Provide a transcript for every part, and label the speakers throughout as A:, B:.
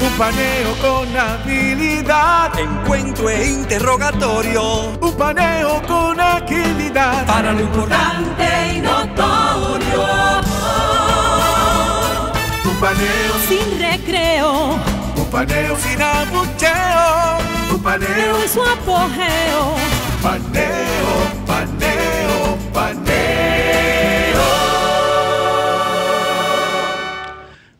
A: Un paneo con habilidad, encuentro e interrogatorio. Un paneo con agilidad, para lo importante y notorio. Un paneo sin recreo, un paneo sin abucheo paneo. su apogeo. Paneo, paneo, paneo.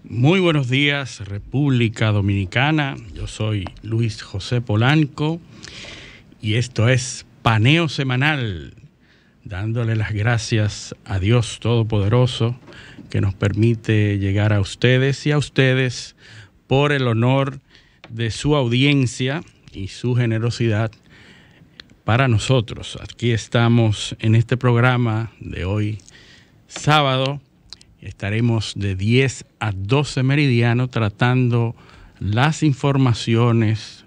A: Muy buenos días, República Dominicana. Yo soy Luis José Polanco y esto es Paneo Semanal dándole las gracias a Dios Todopoderoso que nos permite llegar a ustedes y a ustedes por el honor de su audiencia y su generosidad para nosotros. Aquí estamos en este programa de hoy, sábado. Estaremos de 10 a 12 meridiano tratando las informaciones,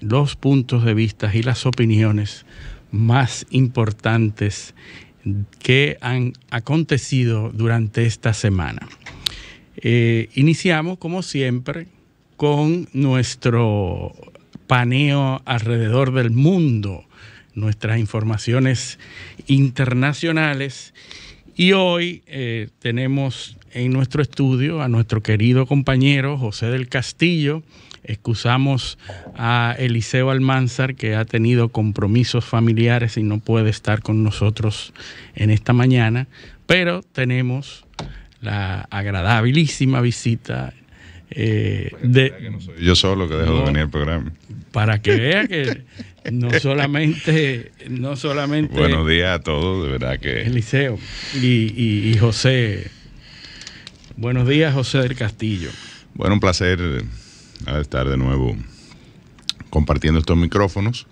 A: los puntos de vista y las opiniones más importantes que han acontecido durante esta semana. Eh, iniciamos, como siempre, con nuestro paneo alrededor del mundo, nuestras informaciones internacionales. Y hoy eh, tenemos en nuestro estudio a nuestro querido compañero José del Castillo. Excusamos a Eliseo Almanzar que ha tenido compromisos familiares y no puede estar con nosotros en esta mañana, pero tenemos la agradabilísima visita eh, de,
B: yo solo que dejo de venir al programa
A: para que vea que no solamente, no solamente. Buenos
B: días a todos, de verdad que.
A: Eliseo y, y, y José. Buenos días, José del Castillo.
B: Bueno, un placer eh, estar de nuevo compartiendo estos micrófonos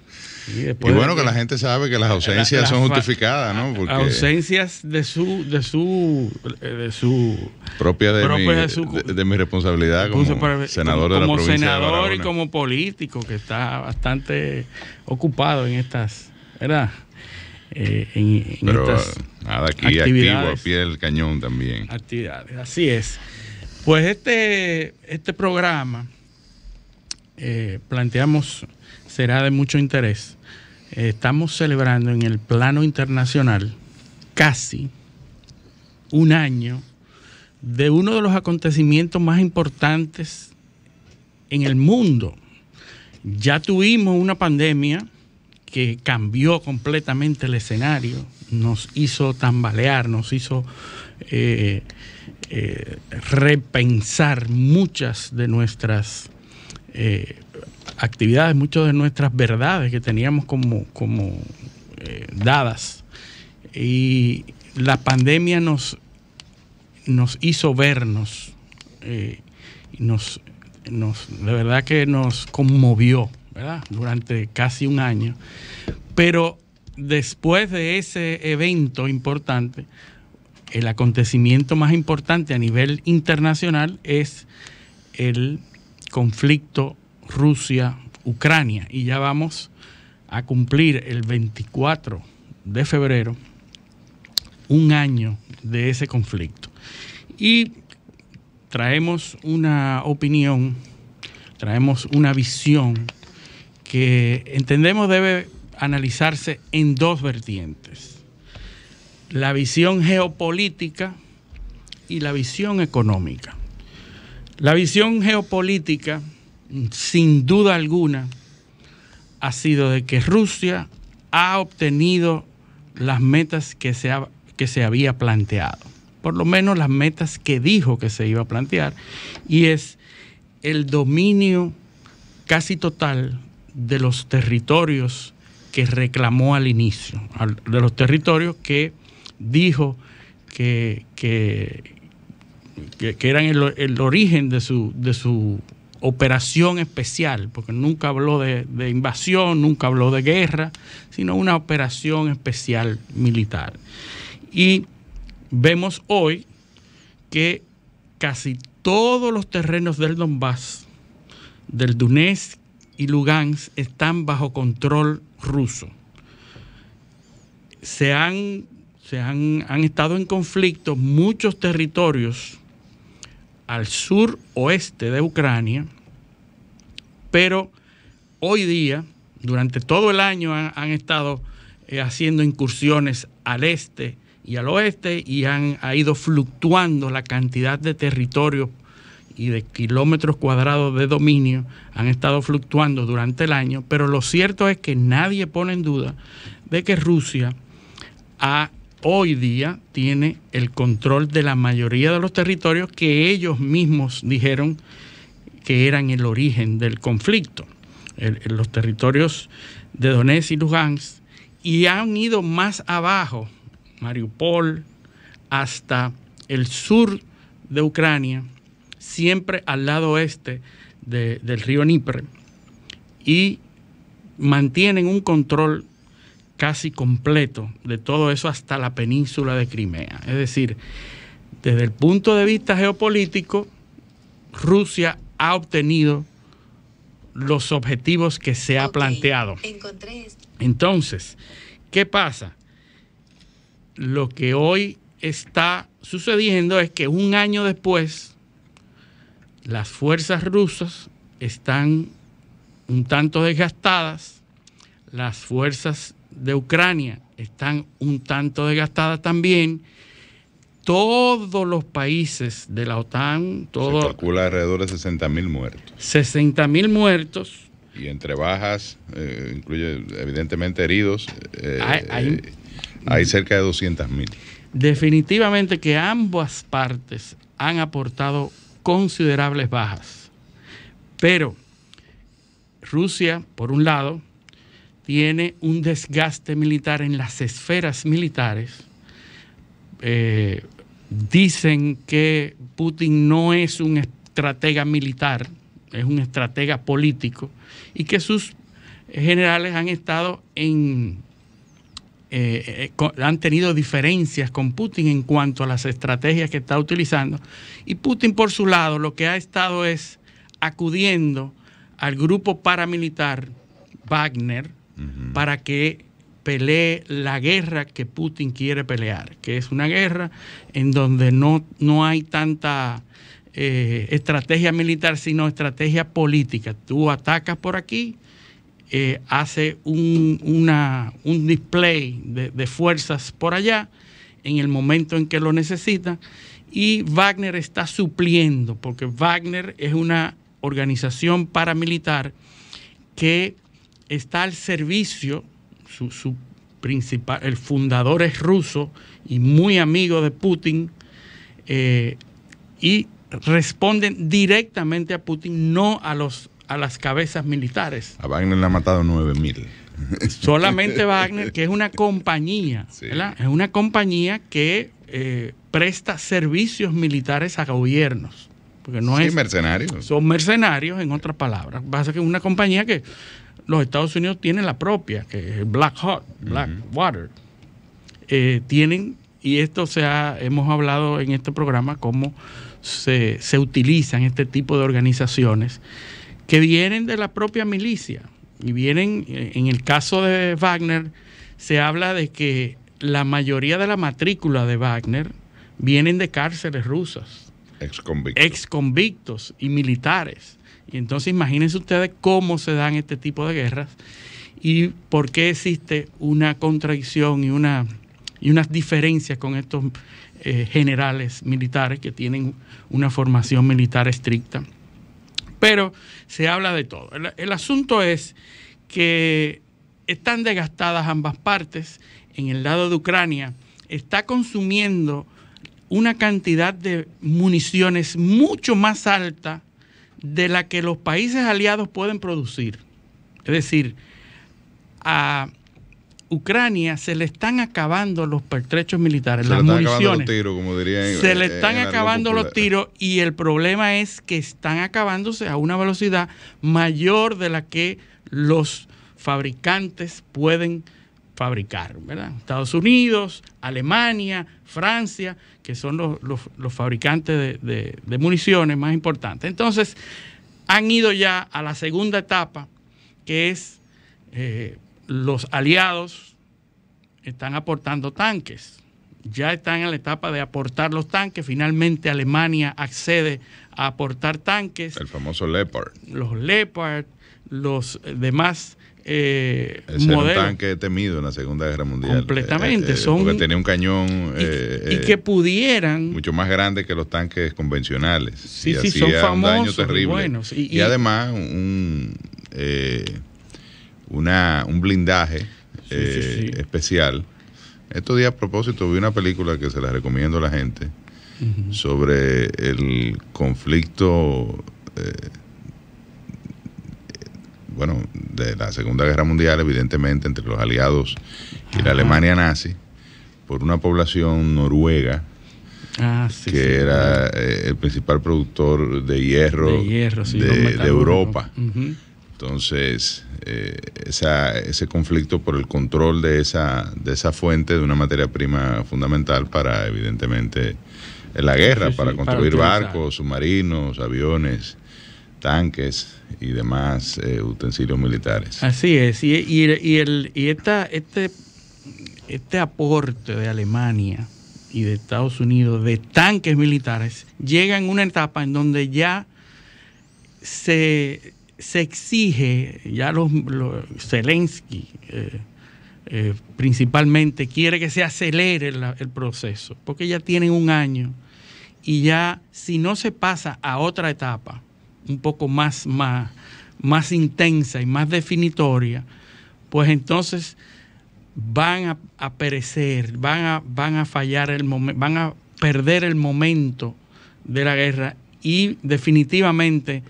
A: y bueno, que la gente sabe que las ausencias son justificadas, ¿no? Ausencias de su, de su, de su
B: propia de, mi, de, mi responsabilidad como senador de la provincia senador y
A: como político que está bastante ocupado en estas, ¿verdad? Eh, en, estas nada, ah, aquí activo a
B: pie del cañón también.
A: Actividades, así es. Pues este, este programa eh, planteamos será de mucho interés. estamos celebrando en el plano internacional casi un año de uno de los acontecimientos más importantes en el mundo. Ya tuvimos una pandemia que cambió completamente el escenario, nos hizo tambalear, nos hizo eh, eh, repensar muchas de nuestras eh, actividades, muchas de nuestras verdades que teníamos como, como eh, dadas. Y la pandemia nos, nos hizo vernos, eh, nos, nos, de verdad que nos conmovió, Durante casi un año. Pero después de ese evento importante, el acontecimiento más importante a nivel internacional es el conflicto Rusia-Ucrania. Y ya vamos a cumplir el 24 de febrero un año de ese conflicto. Y traemos una opinión, traemos una visión que entendemos debe analizarse en dos vertientes. La visión geopolítica y la visión económica. La visión geopolítica, sin duda alguna, ha sido de que Rusia ha obtenido las metas que se, había planteado, por lo menos las metas que dijo que se iba a plantear, y es el dominio casi total de los territorios que reclamó al inicio, de los territorios que dijo que, que, eran el, origen de su, de su operación especial, porque nunca habló de, invasión, nunca habló de guerra, sino una operación especial militar. Y vemos hoy que casi todos los terrenos del Donbass, del Dunés y Lugansk, están bajo control ruso. Se han, se han, han estado en conflicto muchos territorios al sur oeste de Ucrania, pero hoy día, durante todo el año, han, estado eh, haciendo incursiones al este y al oeste y han ha ido fluctuando la cantidad de territorio y de kilómetros cuadrados de dominio han estado fluctuando durante el año, pero lo cierto es que nadie pone en duda de que Rusia ha hoy día tiene el control de la mayoría de los territorios que ellos mismos dijeron que eran el origen del conflicto, los territorios de Donetsk y Luhansk, y han ido más abajo, Mariupol, hasta el sur de Ucrania, siempre al lado oeste del río Dnieper, y mantienen un control casi completo de todo eso hasta la península de Crimea. Es decir, desde el punto de vista geopolítico, Rusia ha obtenido los objetivos que se ha planteado. Entonces, ¿qué pasa? Lo que hoy está sucediendo es que un año después, las fuerzas rusas están un tanto desgastadas, las fuerzas de Ucrania están un tanto desgastadas también. Todos los países de la OTAN, todo, se calcula alrededor de 60 mil muertos. 60 mil muertos.
B: Y entre bajas, eh, incluye evidentemente heridos, eh, hay, eh, hay cerca de 200 mil.
A: Definitivamente que ambas partes han aportado considerables bajas. Pero Rusia, por un lado, tiene un desgaste militar en las esferas militares. Eh, dicen que Putin no es un estratega militar, es un estratega político, y que sus generales han estado en... Eh, eh, han tenido diferencias con Putin en cuanto a las estrategias que está utilizando. Y Putin, por su lado, lo que ha estado es acudiendo al grupo paramilitar Wagner, para que pelee la guerra que Putin quiere pelear, que es una guerra en donde no, no hay tanta eh, estrategia militar, sino estrategia política. Tú atacas por aquí, eh, hace un, una, un display de, de, fuerzas por allá en el momento en que lo necesita y Wagner está supliendo, porque Wagner es una organización paramilitar que está al servicio, su, principal, el fundador es ruso y muy amigo de Putin, eh, y responden directamente a Putin, no a, los, a las cabezas militares.
B: A Wagner le ha matado 9.000. Solamente Wagner,
A: que es una compañía, Es una compañía que eh, presta servicios militares a gobiernos. Porque no sí, mercenarios. Son mercenarios, en otras palabras. es una compañía que los Estados Unidos tienen la propia, que es Black Hot, Black Water. Eh, tienen, y esto se ha, hemos hablado en este programa, cómo se, se utilizan este tipo de organizaciones que vienen de la propia milicia. Y vienen, eh, en el caso de Wagner, se habla de que la mayoría de la matrícula de Wagner vienen de cárceles rusas. Ex convictos. Ex convictos y militares. Y entonces imagínense ustedes cómo se dan este tipo de guerras y por qué existe una contradicción y, una, y unas diferencias con estos eh, generales militares que tienen una formación militar estricta. Pero se habla de todo. el asunto es que están desgastadas ambas partes. En el lado de Ucrania está consumiendo una cantidad de municiones mucho más alta de la que los países aliados pueden producir. Es decir, a Ucrania se le están acabando los pertrechos militares, la las municiones.
B: se le están acabando los
A: tiros y el problema es que están acabándose a una velocidad mayor de la que los fabricantes pueden fabricar, ¿verdad? Estados Unidos, Alemania, Francia, que son los, fabricantes de, municiones más importantes. Entonces, han ido ya a la segunda etapa, que es eh, los aliados están aportando tanques. Ya están en la etapa de aportar los tanques. Finalmente Alemania accede a aportar tanques. El famoso Leopard. Los Leopard, los demás eh, un tanque
B: temido en la Segunda Guerra Mundial. Completamente. Eh, eh, porque tenía un cañón. Y, eh, que
A: pudieran.
B: Mucho más grande que los tanques convencionales. y sí, son famosos. Un daño Buenos. Y, además, un, un blindaje especial. Estos días, a propósito, vi una película que se la recomiendo a la gente sobre el conflicto bueno, de la Segunda Guerra Mundial, evidentemente, entre los aliados y la Alemania nazi, por una población noruega
A: ah, que era eh,
B: el principal productor de hierro de, Europa. Entonces, eh, ese conflicto por el control de esa, de esa fuente, de una materia prima fundamental para, evidentemente, la guerra, para construir barcos, submarinos, aviones tanques y demás eh, utensilios militares.
A: Así es, y, el, y este, este aporte de Alemania y de Estados Unidos de tanques militares llega en una etapa en donde ya se, se exige, ya los, Zelensky eh, eh, principalmente quiere que se acelere el proceso, porque ya tienen un año y ya si no se pasa a otra etapa, un poco más, más, más intensa y más definitoria, pues entonces van a, perecer, van a, van a fallar el momento, van a perder el momento de la guerra y definitivamente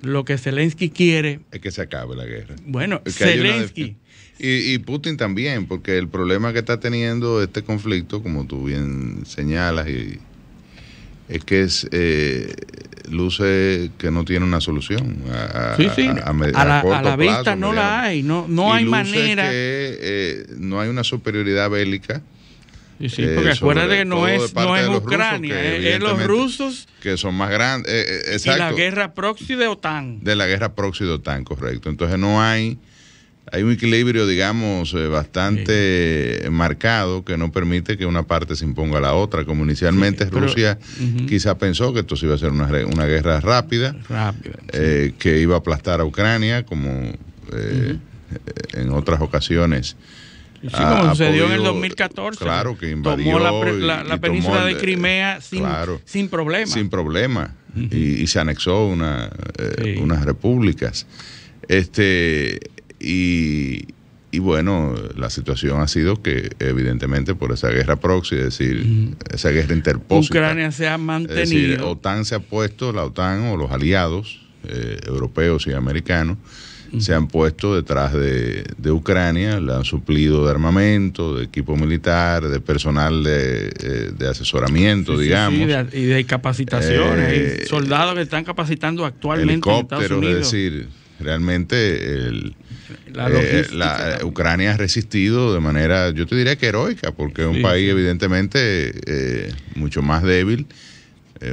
A: lo que Zelensky quiere es que se acabe la guerra. Bueno, Zelensky. Y, y,
B: Putin también, porque el problema que está teniendo este conflicto, como tú bien señalas y, es que es, eh, luce que no tiene una solución. A, sí, a, la, vista no la hay,
A: no, no hay manera.
B: Eh, no hay una superioridad bélica. porque eh, acuérdate que no es, no es Ucrania, es, eh, los rusos. Que son más grandes. la
A: guerra proxy de OTAN.
B: De la guerra proxy de OTAN, correcto. Entonces no hay hay un equilibrio, digamos, eh, bastante marcado que no permite que una parte se imponga a la otra, como inicialmente Rusia quizá pensó que esto iba a ser una, guerra rápida, eh, que iba a aplastar a Ucrania, como eh, en otras ocasiones. Sí, como sucedió en el 2014. Claro, que invadió. Tomó la, península de
A: Crimea sin,
B: problema. Sin problema. y, se anexó unas repúblicas. Este, y, y bueno, la situación ha sido que, evidentemente, por esa guerra proxy, es decir, esa guerra interpósita. Ucrania se ha
A: mantenido.
B: OTAN se ha puesto, la OTAN o los aliados eh, europeos y americanos se han puesto detrás de, de, Ucrania, le han suplido de armamento, de equipo militar, de personal de, eh, asesoramiento, digamos.
A: y de capacitaciones, eh, soldados que están capacitando actualmente. en Estados Unidos. es
B: decir, realmente el la, eh, eh, Ucrania ha resistido de manera, yo te diría que heroica, porque es un país evidentemente eh, mucho más débil,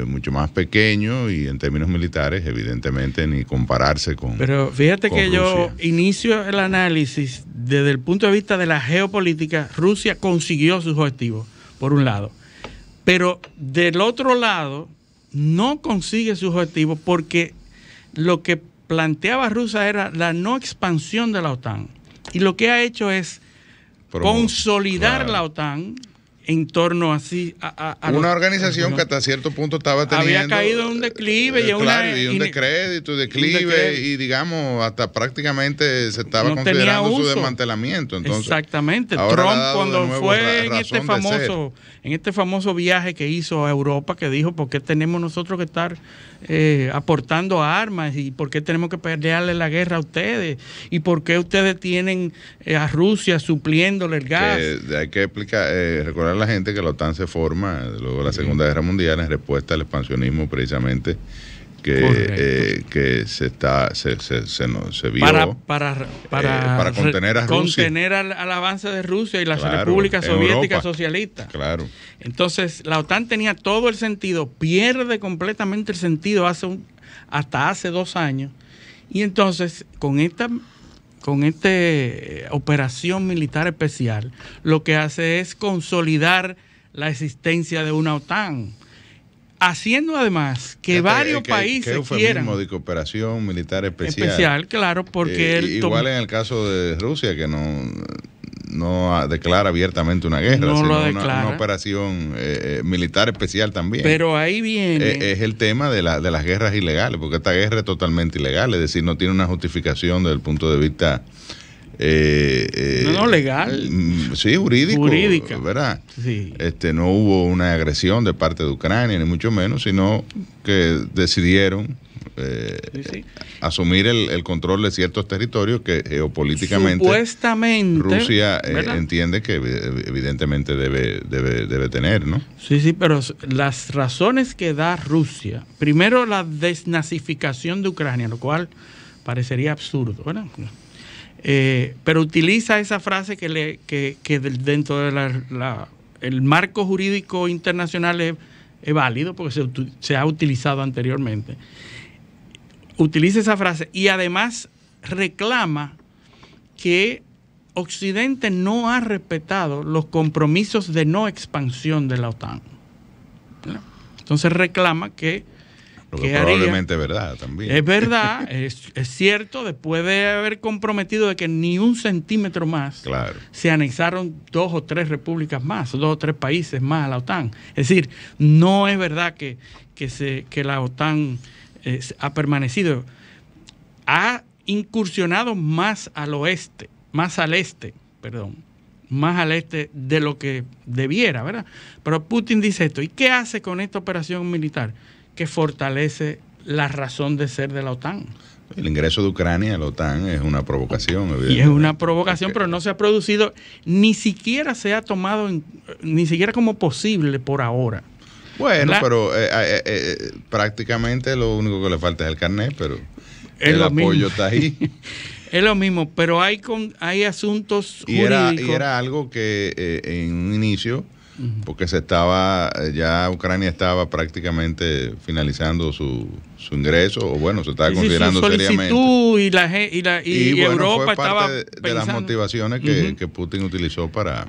B: mucho más pequeño y en términos militares, evidentemente, ni compararse con.
A: Pero fíjate que yo inicio el análisis desde el punto de vista de la geopolítica. Rusia consiguió sus objetivos, por un lado. Pero del otro lado, no consigue sus objetivos porque lo que planteaba Rusia era la no expansión de la OTAN. Y lo que ha hecho es consolidar la OTAN en torno a, una organización que
B: hasta cierto punto estaba teniendo había caído en un
A: declive eh, y, un decrédito declive, declive
B: y digamos hasta prácticamente se estaba considerando su desmantelamiento entonces exactamente
A: Trump cuando fue en este famoso en este famoso viaje que hizo a Europa que dijo por qué tenemos nosotros que estar eh, aportando armas y por qué tenemos que pelearle la guerra a ustedes y por qué ustedes tienen eh, a Rusia supliéndole el gas.
B: hay que explicar, eh, recordar a la gente que la OTAN se forma luego de la Segunda Guerra Mundial en respuesta al expansionismo precisamente eh, que, se está se, se, vio eh,
A: para, para, para, contener al, avance de Rusia y la República repúblicas soviéticas socialistas. Claro. Entonces, la OTAN tenía todo el sentido, pierde completamente el sentido hace hasta hace dos años. Y entonces, con esta con esta eh, operación militar especial, lo que hace es consolidar la existencia de una OTAN haciendo además que, varios que, países un quieran de
B: cooperación militar especial. claro, porque él eh, igual en el caso de Rusia que no no declara abiertamente una guerra, sino una, operación eh, eh, militar especial también. Pero ahí viene. es el tema de, de las guerras ilegales, porque esta guerra es totalmente ilegal, es decir, no tiene una justificación desde el punto de vista eh, eh, no,
A: legal. Mm,
B: sí, jurídico. Jurídica. ¿Verdad? Este, no hubo una agresión de parte de Ucrania, ni mucho menos, sino que decidieron eh, asumir el, control de ciertos territorios que geopolíticamente
A: Rusia
B: entiende que evidentemente debe, debe, debe tener, ¿no?
A: Sí, sí, pero las razones que da Rusia, primero la desnazificación de Ucrania, lo cual parecería absurdo, ¿verdad? Eh, pero utiliza esa frase que, dentro del marco jurídico internacional es, válido porque se, ha utilizado anteriormente. Utiliza esa frase y además reclama que Occidente no ha respetado los compromisos de no expansión de la OTAN. Entonces reclama que probablemente
B: es verdad también. Es verdad,
A: es, cierto, después de haber comprometido de que ni un centímetro más se anexaron dos o tres repúblicas más, dos o tres países más a la OTAN. Es decir, no es verdad que, que, se, que la OTAN eh, ha permanecido. Ha incursionado más al oeste, más al este, perdón, más al este de lo que debiera, ¿verdad? Pero Putin dice esto, ¿y qué hace con esta operación militar? que fortalece la razón de ser de la OTAN.
B: El ingreso de Ucrania a la OTAN es una provocación. Y es
A: una provocación, pero no se ha producido, ni siquiera se ha tomado, ni siquiera como posible por ahora. Bueno, pero
B: eh, eh, eh, prácticamente lo único que le falta es el carnet, pero
A: el apoyo está ahí. es lo mismo, pero hay, con, hay asuntos y era
B: algo que en un inicio porque se estaba, eh, ya Ucrania estaba prácticamente finalizando su, ingreso, o bueno, se estaba considerando seriamente.
A: Y, la, y, y, bueno, fue parte De, las
B: motivaciones que, Putin utilizó para.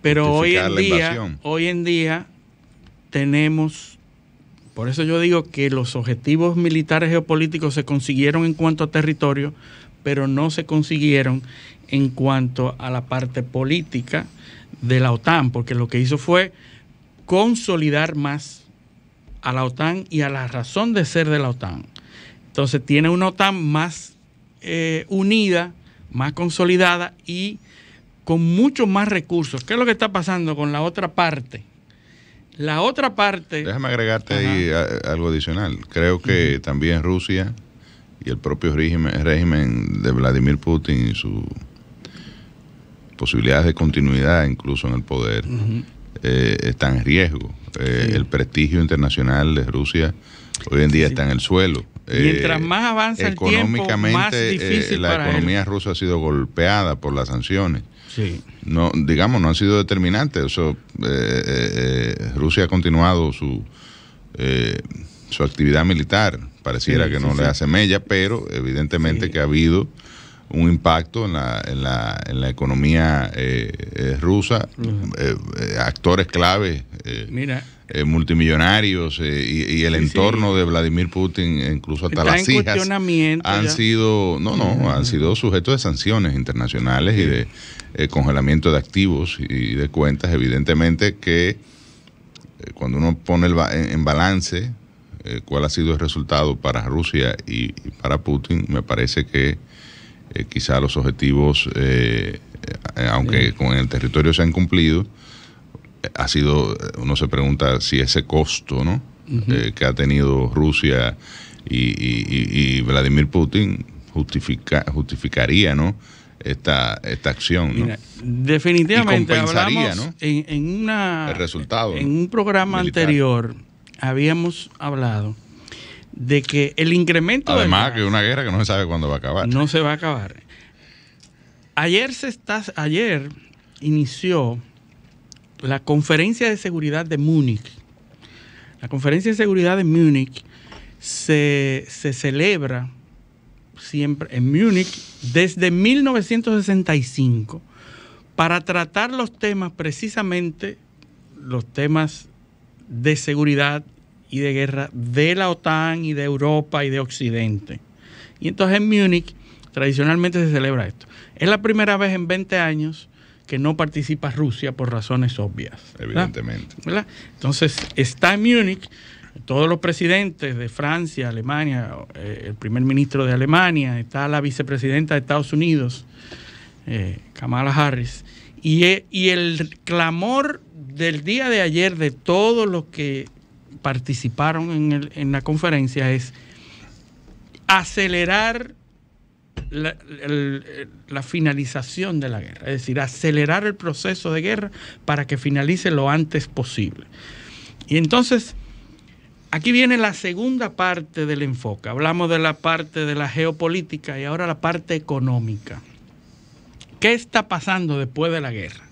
A: Pero hoy la día, hoy en día tenemos. Por eso yo digo que los objetivos militares geopolíticos se consiguieron en cuanto a territorio, pero no se consiguieron en cuanto a la parte política de la OTAN, porque lo que hizo fue consolidar más a la OTAN y a la razón de ser de la OTAN. Entonces tiene una OTAN más eh, unida, más consolidada y con muchos más recursos. ¿Qué es lo que está pasando con la otra parte? La otra
B: parte... Déjame agregarte algo adicional. Creo que también Rusia y el propio régimen, régimen de Vladimir Putin y su posibilidades de continuidad incluso en el poder eh, están en riesgo. Eh, el prestigio internacional de Rusia hoy en día está en el suelo.
A: Mientras eh, más avanza el tiempo, más la economía
B: rusa ha sido golpeada por las sanciones. No, digamos, no han sido determinantes. Rusia ha continuado su su actividad militar. Pareciera que no le hace mella, pero evidentemente que ha habido un impacto en la, en la, en la economía eh, eh, rusa, eh, actores clave, multimillonarios y, el entorno de Vladimir Putin, incluso hasta las hijas, han sido, no, no, han sido sujetos de sanciones internacionales y de congelamiento de activos y de cuentas, evidentemente que cuando uno pone en balance cuál ha sido el resultado para Rusia y, para Putin, me parece que eh, quizá los objetivos, eh, eh, aunque con el territorio se han cumplido, ha sido, uno se pregunta si ese costo ¿no? que ha tenido Rusia y, Vladimir Putin justificaría ¿no? esta, esta acción.
A: definitivamente, en, en, en un programa anterior habíamos hablado de que el incremento... Además, de que
B: una guerra que no se sabe cuándo va a acabar.
A: No se va a acabar. Ayer, se está, ayer inició la conferencia de seguridad de Múnich. La conferencia de seguridad de Múnich se, se celebra siempre en Múnich desde 1965 para tratar los temas precisamente los temas de seguridad y de guerra de la OTAN y de Europa y de Occidente. Y entonces en Múnich tradicionalmente se celebra esto. Es la primera vez en 20 años que no participa Rusia por razones obvias. Evidentemente. Entonces está en Múnich todos los presidentes de Francia, Alemania, eh, el primer ministro de Alemania, está la vicepresidenta de Estados Unidos, eh, Kamala Harris, y, eh, y el clamor del día de ayer de todos los que participaron en, la conferencia es acelerar la, la, finalización de la guerra, es decir, acelerar el proceso de guerra para que finalice lo antes posible. Y entonces, aquí viene la segunda parte del enfoque. Hablamos de la parte de la geopolítica y ahora la parte económica. ¿Qué está pasando después de la guerra?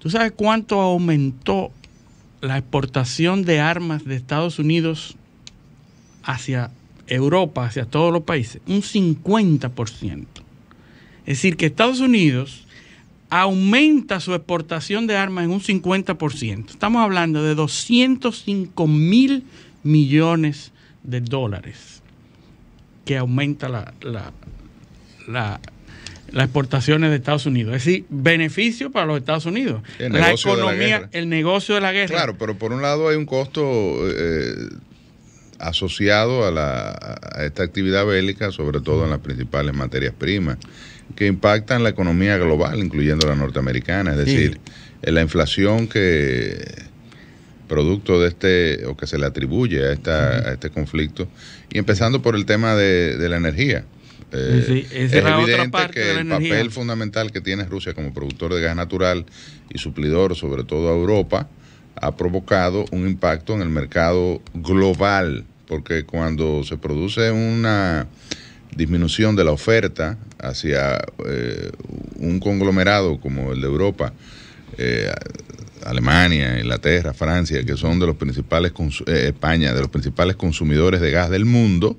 A: ¿Tú sabes cuánto aumentó la exportación de armas de Estados Unidos hacia Europa, hacia todos los países, un 50%. Es decir, que Estados Unidos aumenta su exportación de armas en un 50%. Estamos hablando de 205 mil millones de dólares que aumenta la, la, la las exportaciones de Estados Unidos. Es decir, beneficio para los Estados Unidos. El la economía, el negocio de la guerra. Claro,
B: pero por un lado hay un costo eh, asociado a, la, esta actividad bélica, sobre todo en las principales materias primas, que impactan la economía global, incluyendo la norteamericana. Es decir, eh, la inflación que producto de este, o que se le atribuye a, esta, este conflicto, y empezando por el tema de la energía es evidente que el papel fundamental que tiene Rusia como productor de gas natural y suplidor, sobre todo a Europa, ha provocado un impacto en el mercado global, porque cuando se produce una disminución de la oferta hacia eh, un conglomerado como el de Europa, eh, Alemania, Inglaterra, Francia, que son de los principales, eh, España, de los principales consumidores de gas del mundo,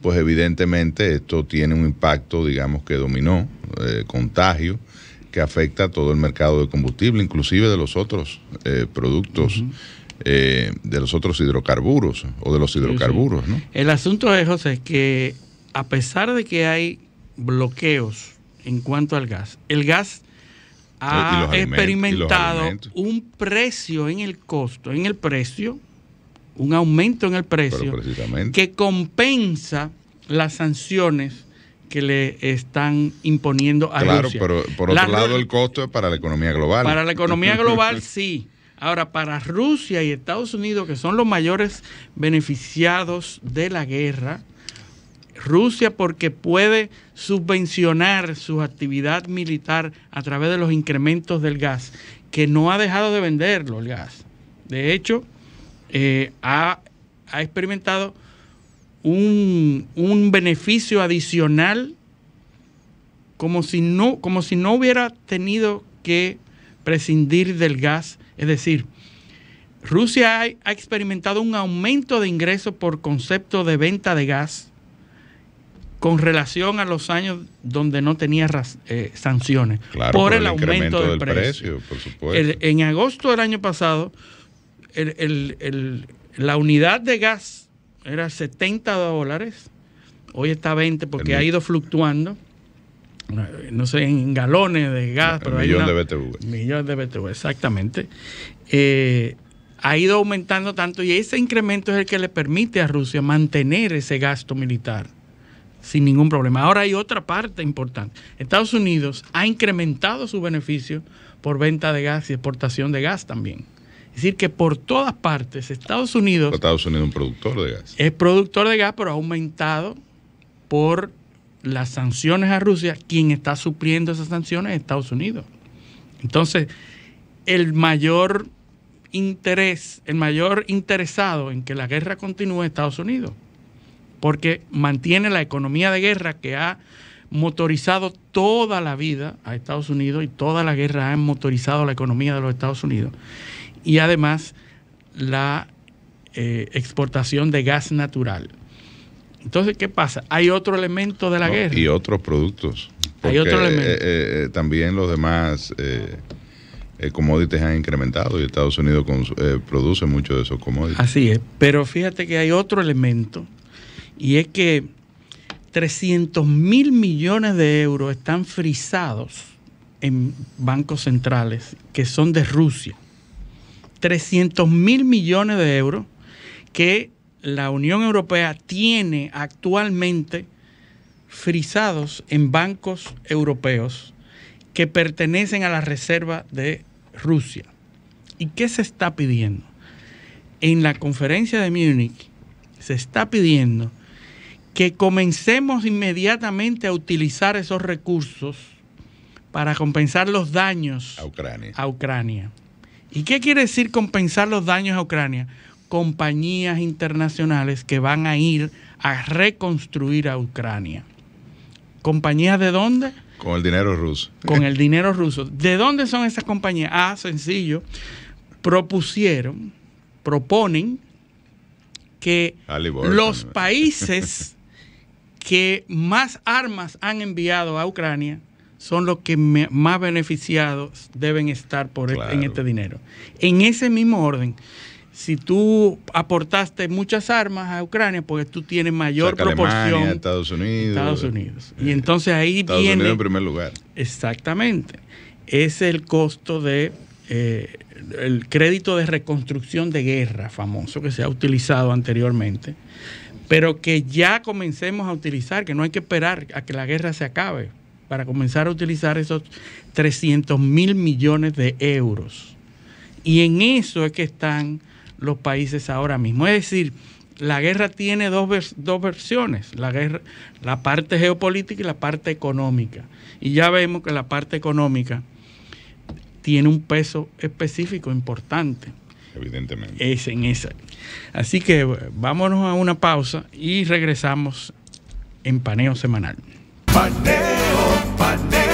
B: pues evidentemente esto tiene un impacto, digamos, que dominó, eh, contagio, que afecta a todo el mercado de combustible, inclusive de los otros eh, productos. Eh, de los otros hidrocarburos o de los hidrocarburos.
A: El asunto es, José, que a pesar de que hay bloqueos en cuanto al gas, el gas
B: ha experimentado
A: un precio en el costo, en el precio un aumento en el precio que compensa las sanciones que le están imponiendo a Rusia. Claro, pero por otro lado el
B: costo es para la economía global. Para la economía global
A: sí. Ahora, para Rusia y Estados Unidos, que son los mayores beneficiados de la guerra, Rusia porque puede subvencionar su actividad militar a través de los incrementos del gas, que no ha dejado de venderlo el gas. De hecho, eh, ha, experimentado un, beneficio adicional como si, no, como si no hubiera tenido que prescindir del gas. Es decir, Rusia ha, experimentado un aumento de ingresos por concepto de venta de gas con relación a los años donde no tenía eh, sanciones por, el, aumento del, precio. en agosto del año pasado, el, la unidad de gas era 70 dólares, hoy está 20 porque ha ido fluctuando. No sé, en galones de gas, pero hay de BTV. de BTV, exactamente. Eh, ha ido aumentando tanto y ese incremento es el que le permite a Rusia mantener ese gasto militar sin ningún problema. Ahora hay otra parte importante. Estados Unidos ha incrementado su beneficio por venta de gas y exportación de gas también. Es decir, que por todas partes, Estados
B: Unidos... Estados Unidos es un productor
A: de gas. Es productor de gas, pero ha aumentado por las sanciones a Rusia. Quien está supliendo esas sanciones es Estados Unidos. Entonces, el mayor interés, el mayor interesado en que la guerra continúe es Estados Unidos, porque mantiene la economía de guerra que ha motorizado toda la vida a Estados Unidos y toda la guerra ha motorizado la economía de los Estados Unidos y además la eh, exportación de gas natural. Entonces, ¿qué pasa? Hay otro elemento de la guerra.
B: Y otros productos. Hay otro elemento. Eh, eh, también los demás commodities han incrementado y Estados Unidos produce mucho de esos commodities. Así
A: es. Pero fíjate que hay otro elemento y es que 300 mil millones de euros están frisados en bancos centrales que son de Rusia. 300 mil millones de euros que la Unión Europea tiene actualmente frisados en bancos europeos que pertenecen a la Reserva de Rusia. ¿Y qué se está pidiendo? En la conferencia de Múnich se está pidiendo que comencemos inmediatamente a utilizar esos recursos para compensar los daños a Ucrania. A Ucrania. ¿Y qué quiere decir compensar los daños a Ucrania? Compañías internacionales que van a ir a reconstruir a Ucrania. ¿Compañías de dónde?
B: Con el dinero ruso.
A: Con el dinero ruso. ¿De dónde son esas compañías? Ah, sencillo. Propusieron, proponen que los países que más armas han enviado a Ucrania son los que más beneficiados deben estar por e-, en este dinero. En ese mismo orden, si tú aportaste muchas armas a Ucrania, porque tú tienes mayor proporción. Alemania, Estados
B: Unidos. Estados Unidos.
A: Y eh, entonces ahí Estados viene. Unidos en primer lugar. Exactamente. Es el costo de. Eh, el crédito de reconstrucción de guerra famoso que se ha utilizado anteriormente, pero que ya comencemos a utilizar, que no hay que esperar a que la guerra se acabe para comenzar a utilizar esos 300 mil millones de euros. Y en eso es que están los países ahora mismo. Es decir, la guerra tiene dos, dos versiones, la, guerra, la parte geopolítica y la parte económica. Y ya vemos que la parte económica tiene un peso específico importante. Evidentemente. Es en esa. Así que eh, vámonos a una pausa y regresamos en paneo semanal. Paneo, paneo.